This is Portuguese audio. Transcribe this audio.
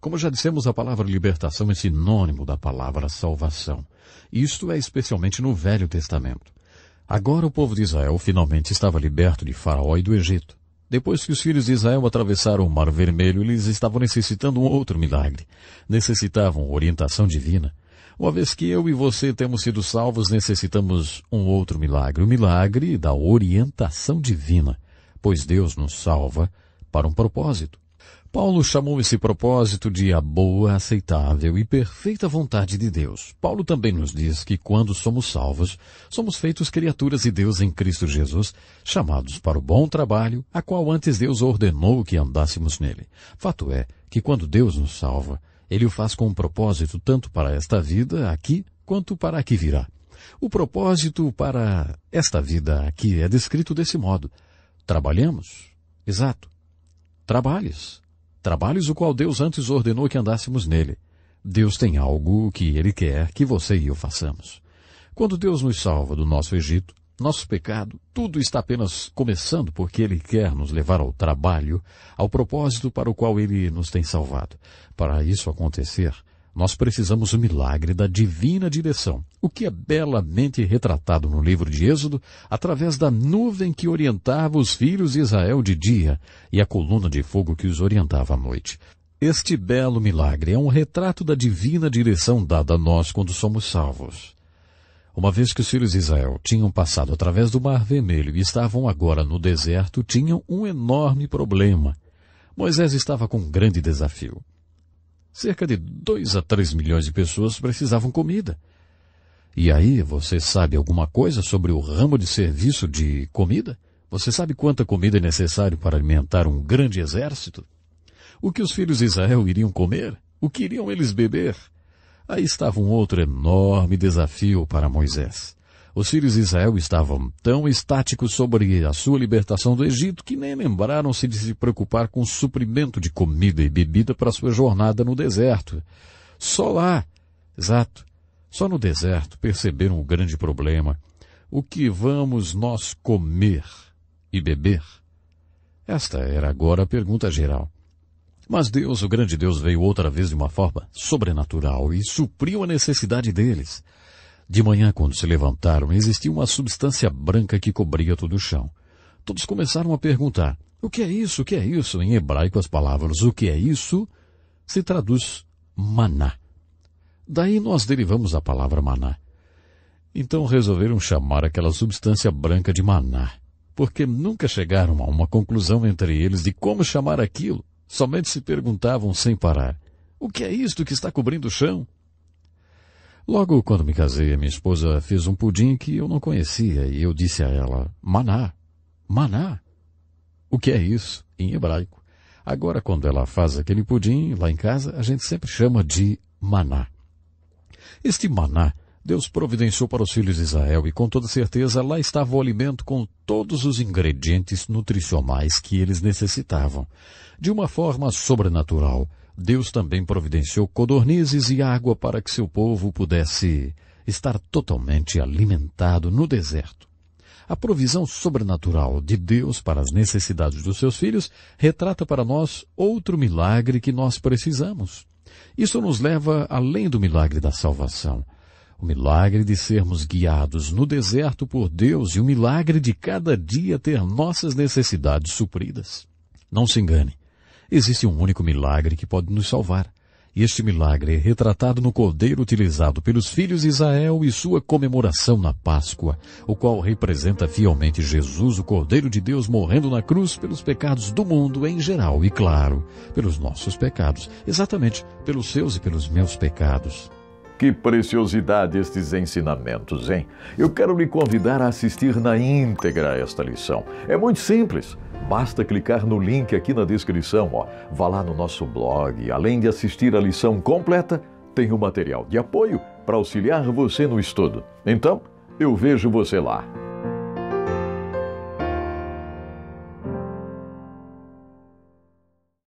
Como já dissemos, a palavra libertação é sinônimo da palavra salvação. Isto é especialmente no Velho Testamento. Agora o povo de Israel finalmente estava liberto de Faraó e do Egito. Depois que os filhos de Israel atravessaram o Mar Vermelho, eles estavam necessitando um outro milagre. Necessitavam orientação divina. Uma vez que eu e você temos sido salvos, necessitamos um outro milagre, o milagre da orientação divina, pois Deus nos salva para um propósito. Paulo chamou esse propósito de a boa, aceitável e perfeita vontade de Deus. Paulo também nos diz que quando somos salvos, somos feitos criaturas de Deus em Cristo Jesus, chamados para o bom trabalho, a qual antes Deus ordenou que andássemos nele. Fato é que quando Deus nos salva, ele o faz com um propósito tanto para esta vida aqui quanto para a que virá. O propósito para esta vida aqui é descrito desse modo. Trabalhamos? Exato Trabalhes. Trabalhes o qual Deus antes ordenou que andássemos nele. Deus tem algo que Ele quer que você e eu façamos. Quando Deus nos salva do nosso Egito, nosso pecado, tudo está apenas começando porque Ele quer nos levar ao trabalho, ao propósito para o qual Ele nos tem salvado. Para isso acontecer, nós precisamos do milagre da divina direção, o que é belamente retratado no livro de Êxodo através da nuvem que orientava os filhos de Israel de dia e a coluna de fogo que os orientava à noite. Este belo milagre é um retrato da divina direção dada a nós quando somos salvos. Uma vez que os filhos de Israel tinham passado através do Mar Vermelho e estavam agora no deserto, tinham um enorme problema. Moisés estava com um grande desafio. Cerca de 2 a 3 milhões de pessoas precisavam comida. E aí, você sabe alguma coisa sobre o ramo de serviço de comida? Você sabe quanta comida é necessário para alimentar um grande exército? O que os filhos de Israel iriam comer? O que iriam eles beber? Aí estava um outro enorme desafio para Moisés. Os filhos de Israel estavam tão estáticos sobre a sua libertação do Egito que nem lembraram-se de se preocupar com o suprimento de comida e bebida para sua jornada no deserto. Só lá, exato, só no deserto perceberam o grande problema. O que vamos nós comer e beber? Esta era agora a pergunta geral. Mas Deus, o grande Deus, veio outra vez de uma forma sobrenatural e supriu a necessidade deles. De manhã, quando se levantaram, existia uma substância branca que cobria todo o chão. Todos começaram a perguntar: O que é isso? O que é isso? Em hebraico, as palavras o que é isso se traduz maná. Daí nós derivamos a palavra maná. Então resolveram chamar aquela substância branca de maná, porque nunca chegaram a uma conclusão entre eles de como chamar aquilo. Somente se perguntavam sem parar: O que é isto que está cobrindo o chão? Logo, quando me casei, minha esposa fez um pudim que eu não conhecia e eu disse a ela, maná, maná. O que é isso? Em hebraico. Agora, quando ela faz aquele pudim lá em casa, a gente sempre chama de maná. Este maná, Deus providenciou para os filhos de Israel e com toda certeza lá estava o alimento com todos os ingredientes nutricionais que eles necessitavam, de uma forma sobrenatural, Deus também providenciou codornizes e água para que seu povo pudesse estar totalmente alimentado no deserto. A provisão sobrenatural de Deus para as necessidades dos seus filhos retrata para nós outro milagre que nós precisamos. Isso nos leva além do milagre da salvação. O milagre de sermos guiados no deserto por Deus e o milagre de cada dia ter nossas necessidades supridas. Não se engane. Existe um único milagre que pode nos salvar. e Este milagre é retratado no cordeiro utilizado pelos filhos de Israel e sua comemoração na Páscoa, o qual representa fielmente Jesus, o Cordeiro de Deus, morrendo na cruz pelos pecados do mundo em geral e, claro, pelos nossos pecados, exatamente pelos seus e pelos meus pecados. Que preciosidade estes ensinamentos, hein? Eu quero lhe convidar a assistir na íntegra esta lição. É muito simples. Basta clicar no link aqui na descrição, ó. Vá lá no nosso blog. Além de assistir a lição completa, tem o um material de apoio para auxiliar você no estudo. Então, eu vejo você lá.